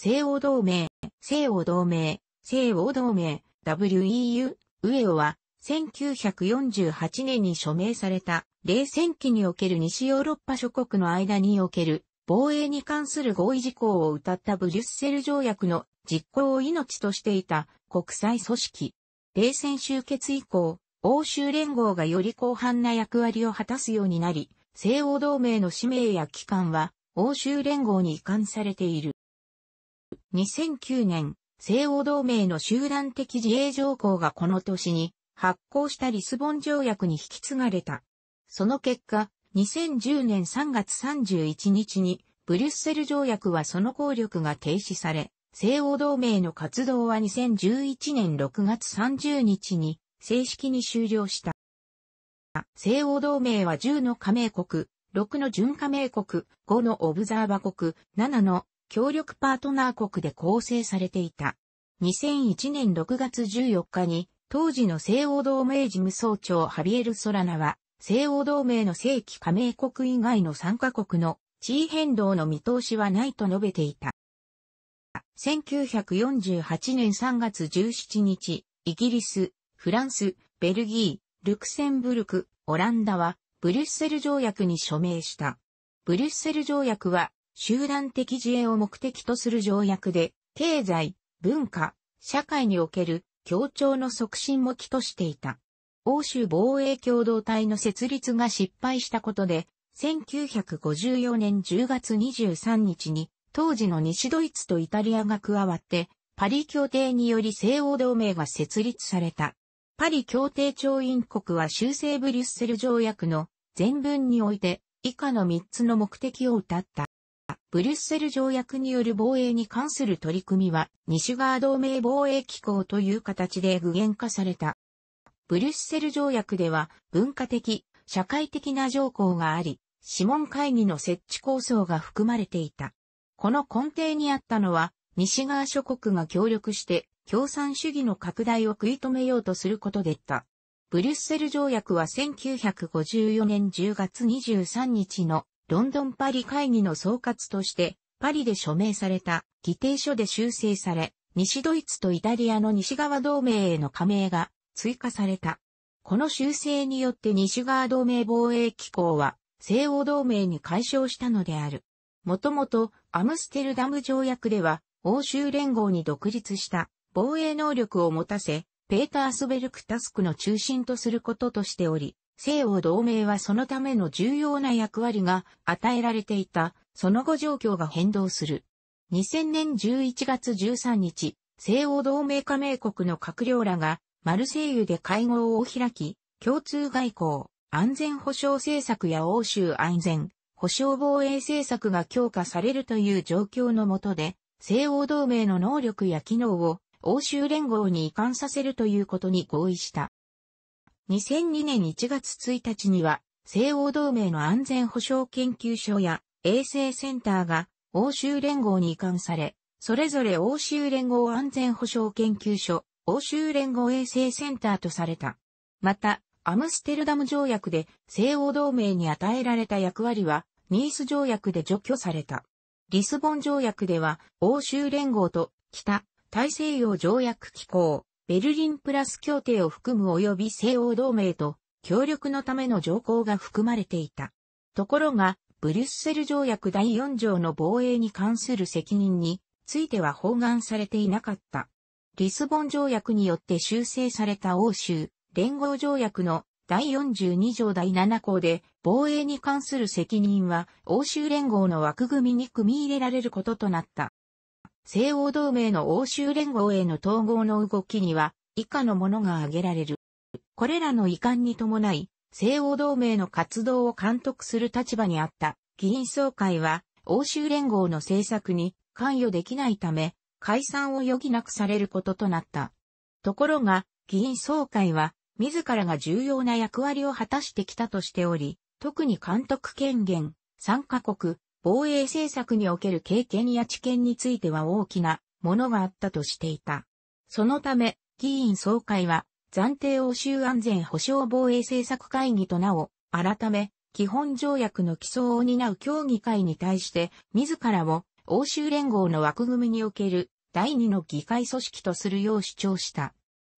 西欧同盟、西欧同盟、西欧同盟、WEU、ウエオは、1948年に署名された、冷戦期における西ヨーロッパ諸国の間における、防衛に関する合意事項を謳ったブリュッセル条約の実行を命としていた国際組織。冷戦終結以降、欧州連合がより広範な役割を果たすようになり、西欧同盟の使命や機関は欧州連合に移管されている。2009年、西欧同盟の集団的自衛条項がこの年に発行したリスボン条約に引き継がれた。その結果、2010年3月31日にブリュッセル条約はその効力が停止され、西欧同盟の活動は2011年6月30日に正式に終了した。西欧同盟は10の加盟国、6の準加盟国、5のオブザーバ国、7の協力パートナー国で構成されていた。2001年6月14日に、当時の西欧同盟事務総長ハビエル・ソラナは、西欧同盟の正規加盟国以外の参加国の地位変動の見通しはないと述べていた。1948年3月17日、イギリス、フランス、ベルギー、ルクセンブルク、オランダは、ブリュッセル条約に署名した。ブリュッセル条約は、集団的自衛を目的とする条約で、経済、文化、社会における協調の促進も期としていた。欧州防衛共同体の設立が失敗したことで、1954年10月23日に、当時の西ドイツとイタリアが加わって、パリ協定により西欧同盟が設立された。パリ協定調印国は修正ブリュッセル条約の全文において以下の3つの目的を謳った。ブリュッセル条約による防衛に関する取り組みは、西側同盟防衛機構という形で具現化された。ブリュッセル条約では、文化的、社会的な条項があり、諮問会議の設置構想が含まれていた。この根底にあったのは、西側諸国が協力して、共産主義の拡大を食い止めようとすることでった。ブリュッセル条約は1954年10月23日のロンドンパリ会議の総括として、パリで署名された議定書で修正され、西ドイツとイタリアの西側同盟への加盟が追加された。この修正によって西側同盟防衛機構は西欧同盟に解消したのである。もともとアムステルダム条約では欧州連合に独立した防衛能力を持たせ、ペータースベルクタスクの中心とすることとしており、西欧同盟はそのための重要な役割が与えられていた、その後状況が変動する。2000年11月13日、西欧同盟加盟国の閣僚らがマルセイユで会合を開き、共通外交、安全保障政策や欧州安全、保障防衛政策が強化されるという状況のもとで、西欧同盟の能力や機能を欧州連合に移管させるということに合意した。2002年1月1日には、西欧同盟の安全保障研究所や衛生センターが欧州連合に移管され、それぞれ欧州連合安全保障研究所、欧州連合衛生センターとされた。また、アムステルダム条約で西欧同盟に与えられた役割は、ニース条約で除去された。リスボン条約では、欧州連合と北大西洋条約機構、ベルリンプラス協定を含む及び西欧同盟と協力のための条項が含まれていた。ところが、ブリュッセル条約第4条の防衛に関する責任については包含されていなかった。リスボン条約によって修正された欧州連合条約の第42条第7項で防衛に関する責任は欧州連合の枠組みに組み入れられることとなった。西欧同盟の欧州連合への統合の動きには、以下のものが挙げられる。これらの遺憾に伴い、西欧同盟の活動を監督する立場にあった議員総会は、欧州連合の政策に関与できないため、解散を余儀なくされることとなった。ところが、議員総会は、自らが重要な役割を果たしてきたとしており、特に監督権限、参加国、防衛政策における経験や知見については大きなものがあったとしていた。そのため、議員総会は、暫定欧州安全保障防衛政策会議となお、改め、基本条約の基礎を担う協議会に対して、自らを欧州連合の枠組みにおける第二の議会組織とするよう主張した。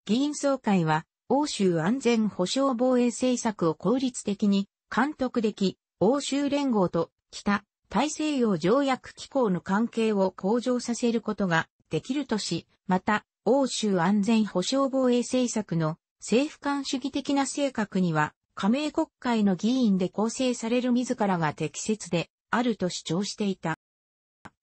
議員総会は、欧州安全保障防衛政策を効率的に監督でき、欧州連合と北大西洋条約機構の関係を向上させることができるとし、また、欧州安全保障防衛政策の政府間主義的な性格には、加盟国会の議員で構成される自らが適切であると主張していた。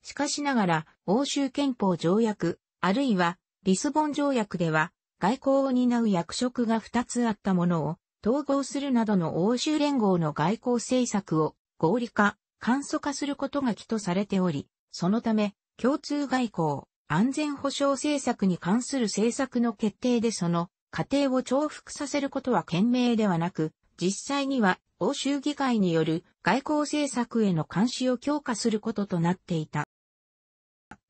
しかしながら、欧州憲法条約、あるいはリスボン条約では、外交を担う役職が2つあったものを統合するなどの欧州連合の外交政策を合理化、簡素化することが起とされており、そのため、共通外交、安全保障政策に関する政策の決定でその過程を重複させることは賢明ではなく、実際には欧州議会による外交政策への監視を強化することとなっていた。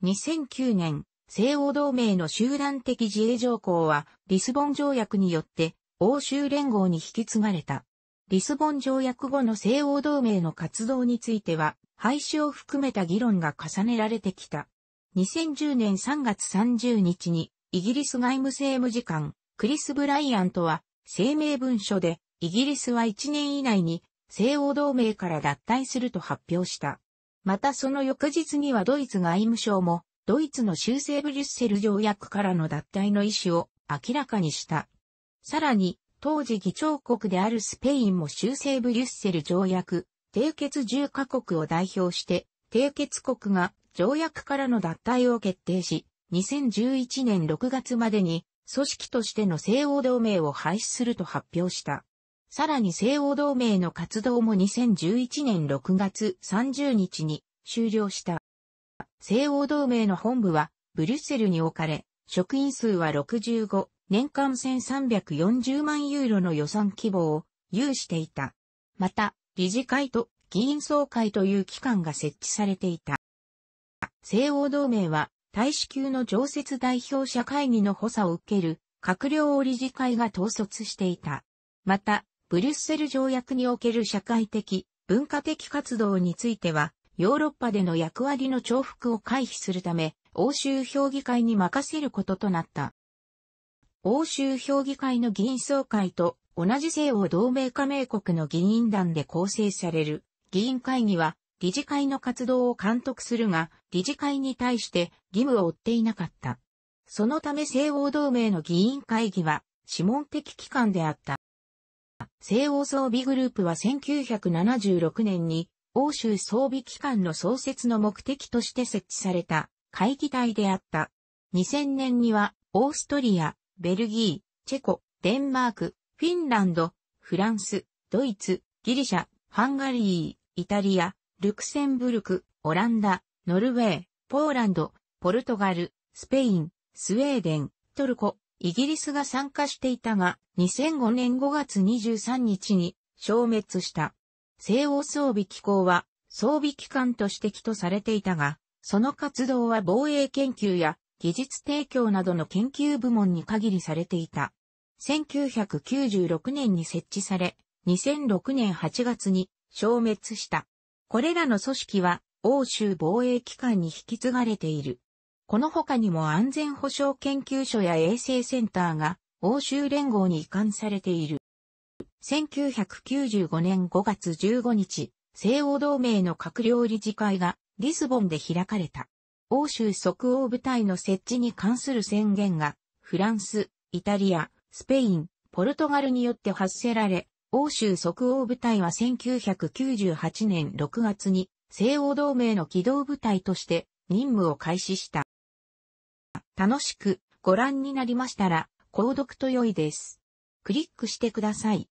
2009年、西欧同盟の集団的自衛条項はリスボン条約によって欧州連合に引き継がれた。リスボン条約後の西欧同盟の活動については、廃止を含めた議論が重ねられてきた。2010年3月30日に、イギリス外務政務次官、クリス・ブライアントは、声明文書で、イギリスは1年以内に、西欧同盟から脱退すると発表した。またその翌日にはドイツ外務省も、ドイツの修正ブリュッセル条約からの脱退の意思を明らかにした。さらに、当時議長国であるスペインも修正ブリュッセル条約、締結10カ国を代表して、締結国が条約からの脱退を決定し、2011年6月までに組織としての西欧同盟を廃止すると発表した。さらに西欧同盟の活動も2011年6月30日に終了した。西欧同盟の本部はブリュッセルに置かれ、職員数は65、年間1340万ユーロの予算規模を有していた。また、理事会と議員総会という機関が設置されていた。西欧同盟は、大使級の常設代表者会議の補佐を受ける閣僚理事会が統率していた。また、ブリュッセル条約における社会的、文化的活動については、ヨーロッパでの役割の重複を回避するため、欧州評議会に任せることとなった。欧州評議会の議員総会と同じ西欧同盟加盟国の議員団で構成される議員会議は理事会の活動を監督するが、理事会に対して義務を負っていなかった。そのため西欧同盟の議員会議は諮問的機関であった。西欧装備グループは1976年に欧州装備機関の創設の目的として設置された会議体であった。2000年にはオーストリア、ベルギー、チェコ、デンマーク、フィンランド、フランス、ドイツ、ギリシャ、ハンガリー、イタリア、ルクセンブルク、オランダ、ノルウェー、ポーランド、ポルトガル、スペイン、スウェーデン、トルコ、イギリスが参加していたが、2005年5月23日に消滅した。西欧装備機構は装備機関として起とされていたが、その活動は防衛研究や技術提供などの研究部門に限りされていた。1996年に設置され、2006年8月に消滅した。これらの組織は欧州防衛機関に引き継がれている。この他にも安全保障研究所や衛生センターが欧州連合に移管されている。1995年5月15日、西欧同盟の閣僚理事会がリスボンで開かれた。欧州即応部隊の設置に関する宣言が、フランス、イタリア、スペイン、ポルトガルによって発せられ、欧州即応部隊は1998年6月に西欧同盟の機動部隊として任務を開始した。楽しくご覧になりましたら、購読と良いです。クリックしてください。